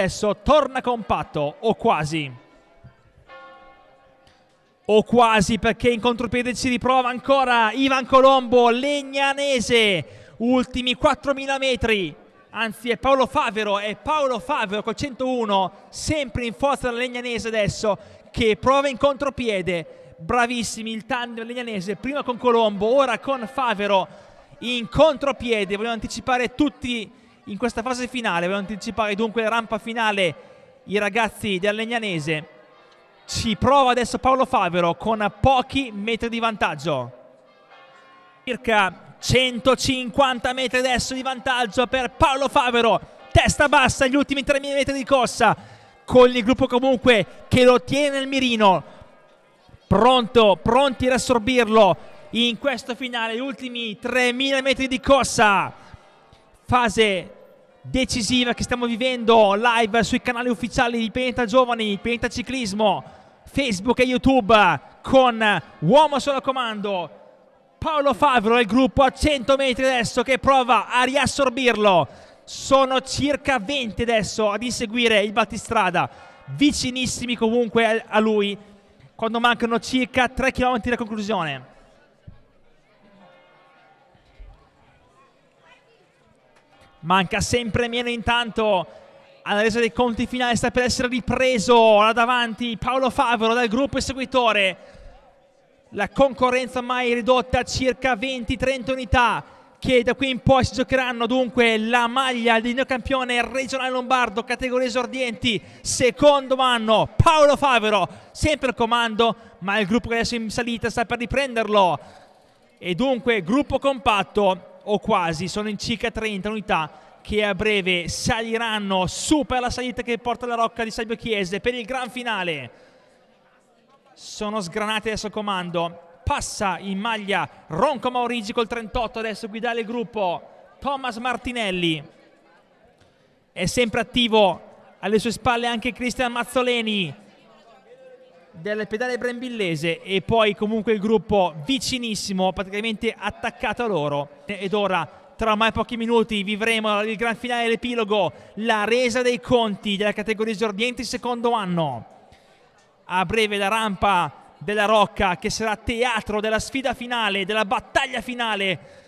Adesso torna compatto, o quasi. O quasi perché in contropiede si riprova ancora Ivan Colombo, Legnanese, ultimi 4.000 metri. Anzi è Paolo Favero, è Paolo Favero col 101, sempre in forza della Legnanese adesso, che prova in contropiede. Bravissimi il tandem Legnanese, prima con Colombo, ora con Favero in contropiede. Volevo anticipare tutti in questa fase finale. Voglio anticipare dunque la rampa finale i ragazzi del Legnanese. Ci prova adesso Paolo Favero con pochi metri di vantaggio. Circa 150 metri adesso di vantaggio per Paolo Favero. Testa bassa gli ultimi 3.000 metri di corsa. Con il gruppo comunque che lo tiene nel mirino. Pronto, pronti ad assorbirlo in questo finale. Gli ultimi 3.000 metri di corsa. Fase decisiva che stiamo vivendo live sui canali ufficiali di Penta Giovani, Penta Ciclismo, Facebook e YouTube con Uomo solo comando. Paolo Favro e il gruppo a 100 metri adesso che prova a riassorbirlo. Sono circa 20 adesso ad inseguire il battistrada, vicinissimi comunque a lui, quando mancano circa 3 km da conclusione. manca sempre meno intanto alla resa dei conti finale sta per essere ripreso là davanti Paolo Favaro dal gruppo eseguitore la concorrenza ormai ridotta a circa 20-30 unità che da qui in poi si giocheranno dunque la maglia di neocampione regionale lombardo categoria esordienti secondo anno Paolo Favero sempre al comando ma il gruppo che adesso è in salita sta per riprenderlo e dunque gruppo compatto o quasi, sono in circa 30 unità che a breve saliranno su per la salita che porta la rocca di Salvio Chiese per il gran finale. Sono sgranate adesso comando. Passa in maglia Ronco Maurigi col 38, adesso guidare il gruppo Thomas Martinelli. È sempre attivo alle sue spalle anche Cristian Mazzoleni del pedale brembillese e poi comunque il gruppo vicinissimo, praticamente attaccato a loro. Ed ora tra ormai pochi minuti vivremo il gran finale l'epilogo, la resa dei conti della categoria esordienti secondo anno. A breve la rampa della Rocca che sarà teatro della sfida finale, della battaglia finale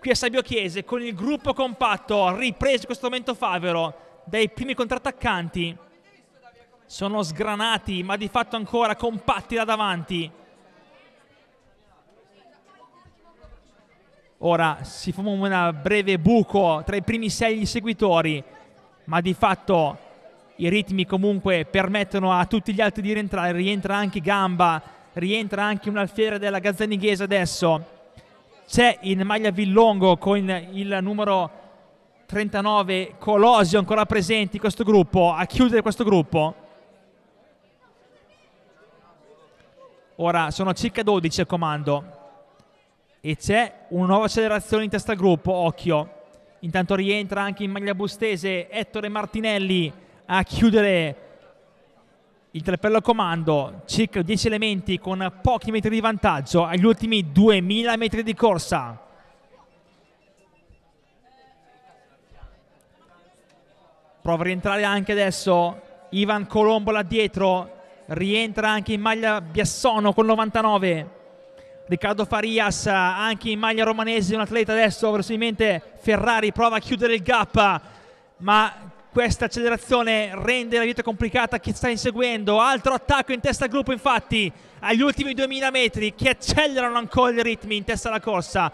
qui a Sabio Chiese con il gruppo compatto ripreso in questo momento Favero dai primi contrattaccanti sono sgranati ma di fatto ancora compatti là davanti. Ora si forma un breve buco tra i primi sei seguitori, ma di fatto i ritmi comunque permettono a tutti gli altri di rientrare. Rientra anche Gamba, rientra anche un alfiere della Gazzanighese adesso. C'è in maglia Villongo con il numero 39 Colosio ancora presenti in questo gruppo, a chiudere questo gruppo. Ora sono circa 12 a comando e c'è una nuova accelerazione in testa al gruppo, occhio. Intanto rientra anche in maglia bustese Ettore Martinelli a chiudere il trappello a comando, circa 10 elementi con pochi metri di vantaggio agli ultimi 2000 metri di corsa. Prova a rientrare anche adesso Ivan Colombo là dietro, rientra anche in maglia Biassono col 99 Riccardo Farias anche in maglia romanese un atleta adesso verosimilmente Ferrari prova a chiudere il gap ma questa accelerazione rende la vita complicata chi sta inseguendo altro attacco in testa al gruppo infatti agli ultimi 2000 metri che accelerano ancora i ritmi in testa alla corsa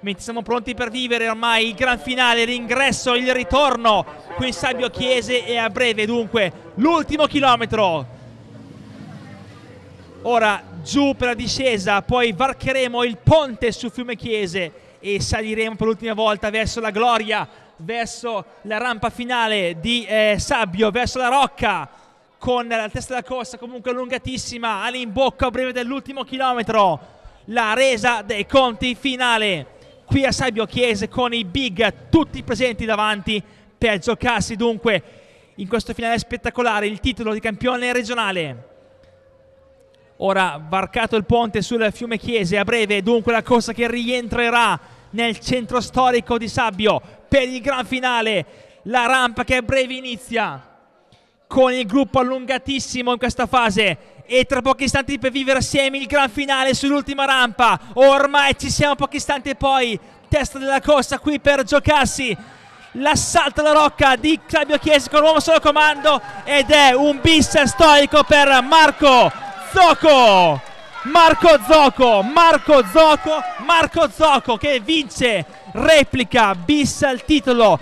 mentre siamo pronti per vivere ormai il gran finale l'ingresso il ritorno qui in Sabio Chiese e a breve dunque l'ultimo chilometro Ora giù per la discesa, poi varcheremo il ponte su Fiume Chiese e saliremo per l'ultima volta verso la gloria, verso la rampa finale di eh, Sabbio, verso la rocca, con la testa della corsa comunque allungatissima, all'imbocco a breve dell'ultimo chilometro, la resa dei conti finale. Qui a Sabbio Chiese con i big tutti presenti davanti per giocarsi dunque in questo finale spettacolare il titolo di campione regionale. Ora varcato il ponte sul fiume Chiese, a breve dunque la corsa che rientrerà nel centro storico di Sabbio per il gran finale. La rampa che a breve inizia con il gruppo allungatissimo in questa fase e tra pochi istanti per vivere assieme il gran finale sull'ultima rampa. Ormai ci siamo pochi istanti e poi testa della corsa qui per giocarsi l'assalto alla rocca di Fabio Chiesi con l'uomo solo comando ed è un bis storico per Marco Zocco! Marco Zocco, Marco Zocco, Marco Zocco che vince, replica, bis al titolo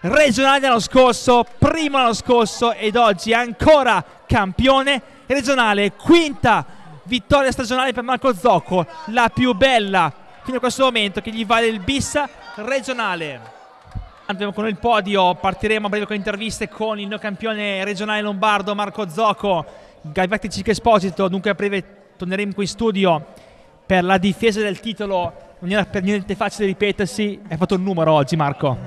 regionale l'anno scorso, primo l'anno scorso ed oggi ancora campione regionale, quinta vittoria stagionale per Marco Zocco, la più bella fino a questo momento che gli vale il bis regionale. Andiamo con il podio, partiremo a breve con interviste con il mio campione regionale lombardo Marco Zocco Galvati Cic Esposito, dunque a breve torneremo qui in studio per la difesa del titolo, non era per niente facile ripetersi, hai fatto un numero oggi Marco.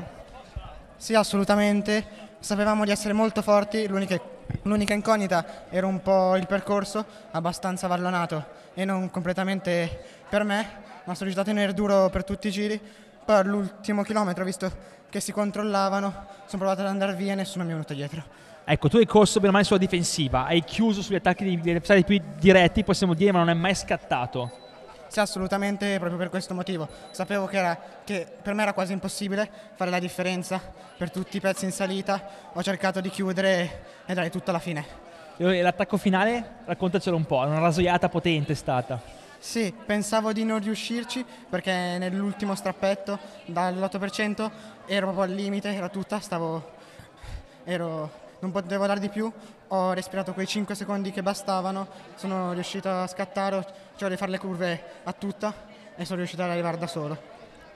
Sì assolutamente, sapevamo di essere molto forti, l'unica incognita era un po' il percorso, abbastanza vallonato e non completamente per me, ma sono riuscito a tenere duro per tutti i giri, poi all'ultimo chilometro ho visto che si controllavano, sono provato ad andare via e nessuno mi è venuto dietro. Ecco, tu hai corso bene o male sulla difensiva, hai chiuso sugli attacchi degli avversari più diretti, possiamo dire, ma non è mai scattato. Sì, assolutamente, proprio per questo motivo. Sapevo che, era, che, per me era quasi impossibile fare la differenza per tutti i pezzi in salita. Ho cercato di chiudere e dare tutto alla fine. L'attacco finale, raccontacelo un po', una rasoiata potente è stata. Sì, pensavo di non riuscirci perché nell'ultimo strappetto dall'8% ero proprio al limite, era tutta, stavo... Ero, non potevo dare di più, ho respirato quei 5 secondi che bastavano, sono riuscito a scattare, cioè a fare le curve a tutta e sono riuscito ad arrivare da solo.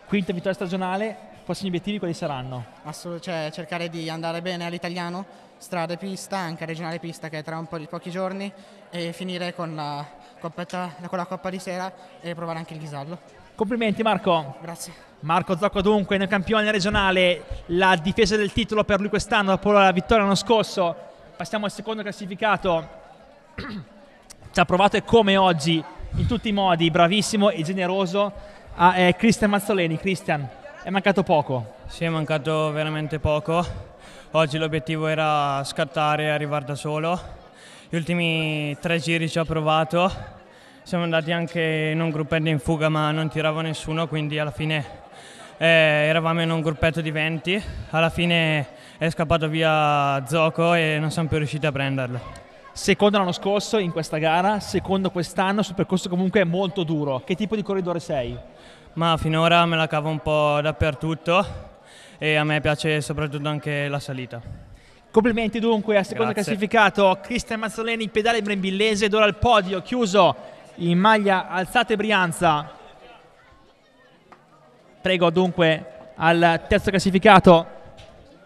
Quinta vittoria stagionale, prossimi obiettivi quali saranno? Assolutamente, cioè, cercare di andare bene all'italiano, strada e pista, anche regionale pista che è tra un po' di pochi giorni e finire con la, coppetta, con la Coppa di Sera e provare anche il ghisallo. Complimenti Marco. Grazie. Marco Zocco dunque, nel campione regionale, la difesa del titolo per lui quest'anno dopo la vittoria l'anno scorso. Passiamo al secondo classificato. Ci ha provato e come oggi, in tutti i modi, bravissimo e generoso a eh, Cristian Mazzoleni. Cristian, è mancato poco. Sì, è mancato veramente poco. Oggi l'obiettivo era scattare e arrivare da solo. Gli ultimi tre giri ci ho provato. Siamo andati anche in un gruppetto in fuga, ma non tirava nessuno, quindi alla fine eh, eravamo in un gruppetto di 20. Alla fine è scappato via Zoco e non siamo più riusciti a prenderlo secondo l'anno scorso in questa gara, secondo quest'anno sul percorso comunque molto duro. Che tipo di corridore sei? Ma finora me la cavo un po' dappertutto e a me piace soprattutto anche la salita. Complimenti dunque al secondo Grazie. classificato Cristian Mazzoleni, pedale brembillese d'ora al podio chiuso in maglia alzate Brianza. Prego dunque al terzo classificato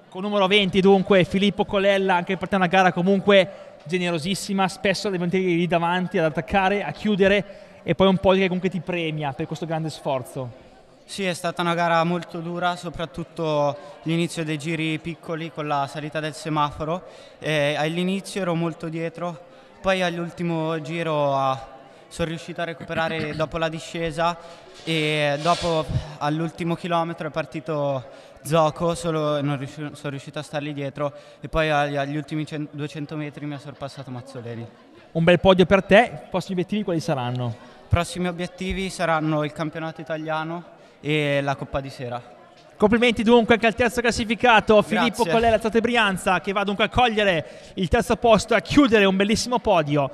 con numero 20 dunque Filippo Colella anche per te una gara comunque generosissima, spesso le lì davanti ad attaccare, a chiudere e poi un po' che comunque ti premia per questo grande sforzo. Sì, è stata una gara molto dura, soprattutto l'inizio dei giri piccoli con la salita del semaforo. Eh, all'inizio ero molto dietro, poi all'ultimo giro ah, sono riuscito a recuperare dopo la discesa e dopo all'ultimo chilometro è partito Zoco, solo non riusci- sono riuscito a stargli dietro e poi agli, agli ultimi cent- 200 metri mi ha sorpassato Mazzoleni un bel podio per te. I prossimi obiettivi quali saranno? I prossimi obiettivi saranno il campionato italiano e la Coppa di Sera. Complimenti dunque anche al terzo classificato Filippo Grazie. Collella Zate Brianza che va dunque a cogliere il terzo posto e a chiudere un bellissimo podio.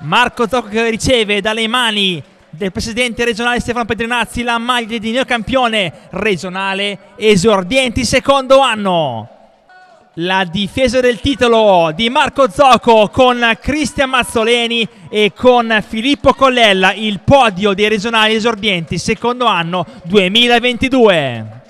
Marco Zocco che riceve dalle mani del presidente regionale Stefano Pedrinazzi la maglia di neocampione regionale esordienti secondo anno. La difesa del titolo di Marco Zocco con Cristian Mazzoleni e con Filippo Collella, il podio dei regionali esordienti secondo anno 2022.